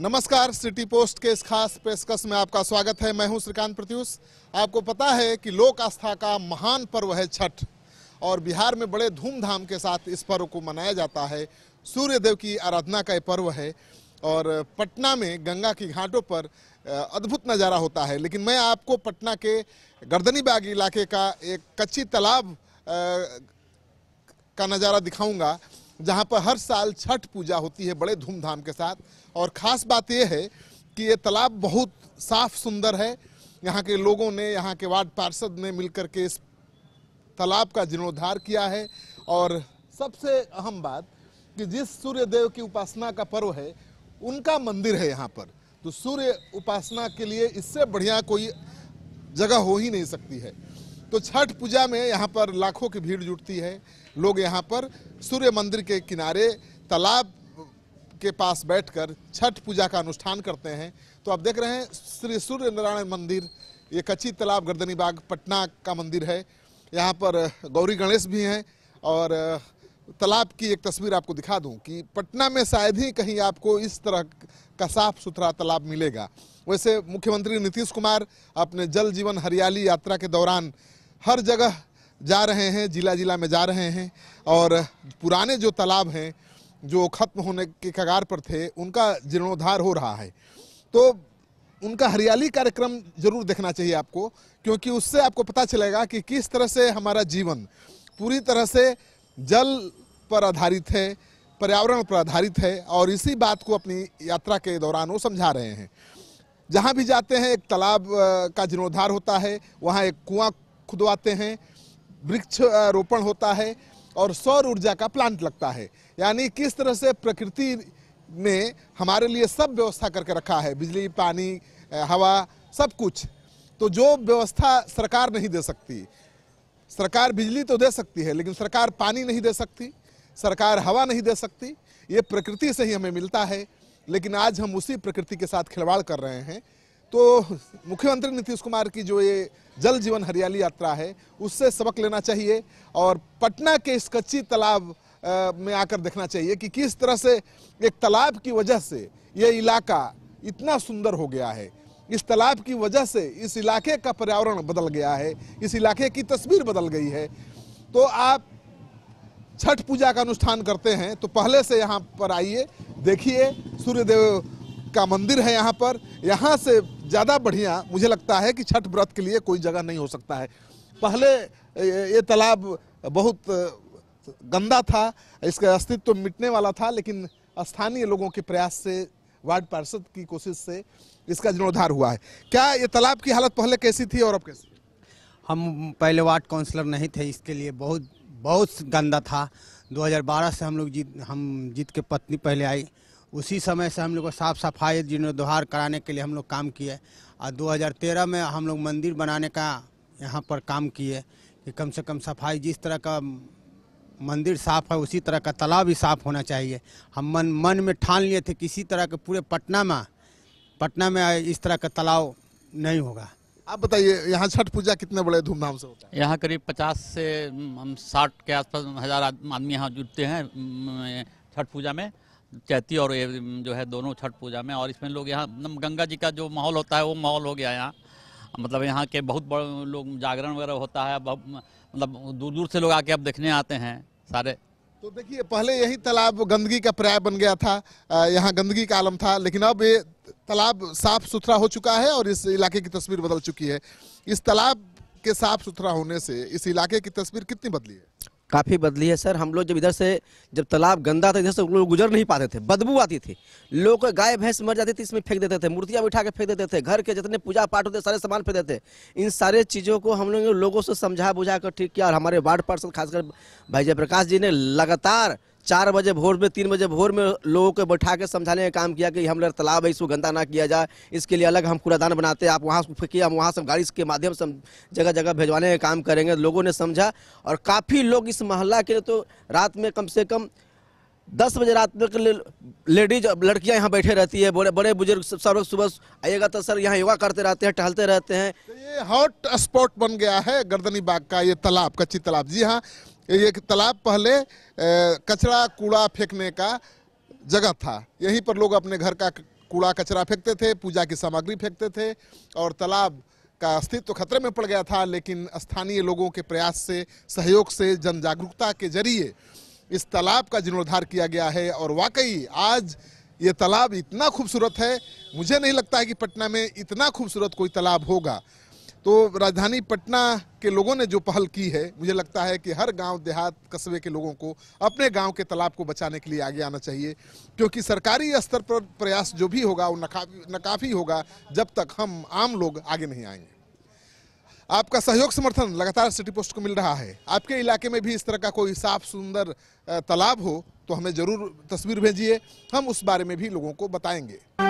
नमस्कार city post के इस खास पेशकश में आपका स्वागत है मैं हूं श्रीकांत प्रत्यूष आपको पता है कि लोक आस्था का महान पर्व है छठ और बिहार में बड़े धूमधाम के साथ इस पर्व को मनाया जाता है सूर्यदेव की आराधना का ये पर्व है और पटना में गंगा की घाटों पर अद्भुत नज़ारा होता है लेकिन मैं आपको पटना के गर्दनी बाग इलाके का एक कच्ची तालाब का नज़ारा दिखाऊँगा जहाँ पर हर साल छठ पूजा होती है बड़े धूमधाम के साथ और ख़ास बात यह है कि ये तालाब बहुत साफ सुंदर है यहाँ के लोगों ने यहाँ के वार्ड पार्षद ने मिलकर के इस तालाब का जीर्णोद्धार किया है और सबसे अहम बात कि जिस सूर्य देव की उपासना का पर्व है उनका मंदिर है यहाँ पर तो सूर्य उपासना के लिए इससे बढ़िया कोई जगह हो ही नहीं सकती है तो छठ पूजा में यहाँ पर लाखों की भीड़ जुटती है लोग यहाँ पर सूर्य मंदिर के किनारे तालाब के पास बैठकर छठ पूजा का अनुष्ठान करते हैं तो आप देख रहे हैं श्री सूर्य नारायण मंदिर ये कच्ची तालाब गर्दनी बाग पटना का मंदिर है यहाँ पर गौरी गणेश भी हैं और तालाब की एक तस्वीर आपको दिखा दूँ कि पटना में शायद ही कहीं आपको इस तरह का साफ सुथरा तालाब मिलेगा वैसे मुख्यमंत्री नीतीश कुमार अपने जल जीवन हरियाली यात्रा के दौरान हर जगह जा रहे हैं जिला जिला में जा रहे हैं और पुराने जो तालाब हैं जो खत्म होने के कगार पर थे उनका जीर्णोद्धार हो रहा है तो उनका हरियाली कार्यक्रम जरूर देखना चाहिए आपको क्योंकि उससे आपको पता चलेगा कि किस तरह से हमारा जीवन पूरी तरह से जल पर आधारित है पर्यावरण पर आधारित है और इसी बात को अपनी यात्रा के दौरान वो समझा रहे हैं जहाँ भी जाते हैं एक तालाब का जीर्णोद्धार होता है वहाँ एक कुआं खुदवाते हैं वृक्ष रोपण होता है और सौर ऊर्जा का प्लांट लगता है यानी किस तरह से प्रकृति ने हमारे लिए सब व्यवस्था करके रखा है बिजली पानी हवा सब कुछ तो जो व्यवस्था सरकार नहीं दे सकती सरकार बिजली तो दे सकती है लेकिन सरकार पानी नहीं दे सकती सरकार हवा नहीं दे सकती ये प्रकृति से ही हमें मिलता है लेकिन आज हम उसी प्रकृति के साथ खिलवाड़ कर रहे हैं तो मुख्यमंत्री नीतीश कुमार की जो ये जल जीवन हरियाली यात्रा है उससे सबक लेना चाहिए और पटना के इस कच्ची तालाब में आकर देखना चाहिए कि किस तरह से एक तालाब की वजह से ये इलाका इतना सुंदर हो गया है इस तालाब की वजह से इस इलाके का पर्यावरण बदल गया है इस इलाके की तस्वीर बदल गई है तो आप छठ पूजा का अनुष्ठान करते हैं तो पहले से यहाँ पर आइए देखिए सूर्यदेव का मंदिर है यहाँ पर यहाँ से ज़्यादा बढ़िया मुझे लगता है कि छठ व्रत के लिए कोई जगह नहीं हो सकता है पहले ये तालाब बहुत गंदा था इसका अस्तित्व तो मिटने वाला था लेकिन स्थानीय लोगों के प्रयास से वार्ड पार्षद की कोशिश से इसका जीर्णोद्धार हुआ है क्या ये तालाब की हालत पहले कैसी थी और अब कैसी हम पहले वार्ड काउंसलर नहीं थे इसके लिए बहुत बहुत गंदा था 2012 से हम लोग जीत हम जीत के पत्नी पहले आई उसी समय से हम लोग को साफ सफाई जीर्णोद्वार कराने के लिए हम लोग काम किए और 2013 में हम लोग मंदिर बनाने का यहाँ पर काम किए कि कम से कम सफाई जिस तरह का मंदिर साफ है उसी तरह का तालाब भी साफ होना चाहिए हम मन मन में ठान लिए थे किसी तरह के पूरे पटना में पटना में इस तरह का तालाब नहीं होगा आप बताइए यहाँ छठ पूजा कितने बड़े धूमधाम से होता है यहाँ करीब पचास से हम साठ के आसपास हज़ार आदमी यहाँ जुटते हैं छठ पूजा में चैती और जो है दोनों छठ पूजा में और इसमें लोग यहाँ गंगा जी का जो माहौल होता है वो माहौल हो गया यहाँ मतलब यहाँ के बहुत बड़े लोग जागरण वगैरह होता है मतलब दूर दूर से लोग आके अब देखने आते हैं सारे तो देखिए पहले यही तालाब गंदगी का पर्याय बन गया था यहाँ गंदगी का आलम था लेकिन अब ये तालाब साफ सुथरा हो चुका है और इस इलाके की तस्वीर बदल चुकी है इस तालाब के साफ सुथरा होने से इस इलाके की तस्वीर कितनी बदली है काफ़ी बदली है सर हम लोग जब इधर से जब तालाब गंदा था इधर से लोग गुजर नहीं पाते थे बदबू आती थी लोग गाय भैंस मर जाती थी इसमें फेंक देते थे मूर्तियाँ बिठा के फेंक देते थे घर के जितने पूजा पाठ होते सारे सामान फेंक देते इन सारे चीज़ों को हम लोग लोगों से समझा बुझा कर ठीक किया और हमारे वार्ड पार्षद खासकर भाई जयप्रकाश जी ने लगातार चार बजे भोर में तीन बजे भोर में लोगों को बैठा के समझाने का काम किया कि हम तालाब है इसको गंदा ना किया जाए इसके लिए अलग हम कूड़ादान बनाते हैं आप वहाँ से फेंकिए हम वहाँ से गाड़ी के माध्यम से जगह जगह भेजवाने का काम करेंगे लोगों ने समझा और काफ़ी लोग इस मोहल्ला के तो रात में कम से कम दस बजे रात तक लेडीज लड़कियां यहाँ बैठे रहती है बड़े बड़े बुजुर्ग सब लोग सुबह आइएगा तो सर यहाँ योगा करते रहते हैं टहलते रहते हैं तो ये हॉट स्पॉट बन गया है गर्दनी बाग का ये तालाब कच्ची तालाब जी हाँ ये तालाब पहले कचरा कूड़ा फेंकने का जगह था यहीं पर लोग अपने घर का कूड़ा कचरा फेंकते थे पूजा की सामग्री फेंकते थे और तालाब का अस्तित्व तो खतरे में पड़ गया था लेकिन स्थानीय लोगों के प्रयास से सहयोग से जन जागरूकता के जरिए इस तालाब का जीर्णोद्धार किया गया है और वाकई आज ये तालाब इतना खूबसूरत है मुझे नहीं लगता है कि पटना में इतना खूबसूरत कोई तालाब होगा तो राजधानी पटना के लोगों ने जो पहल की है मुझे लगता है कि हर गांव देहात कस्बे के लोगों को अपने गांव के तालाब को बचाने के लिए आगे आना चाहिए क्योंकि सरकारी स्तर पर प्रयास जो भी होगा वो नकाफी नकाफी होगा जब तक हम आम लोग आगे नहीं आएंगे आपका सहयोग समर्थन लगातार सिटी पोस्ट को मिल रहा है आपके इलाके में भी इस तरह का कोई साफ सुंदर तालाब हो तो हमें ज़रूर तस्वीर भेजिए हम उस बारे में भी लोगों को बताएंगे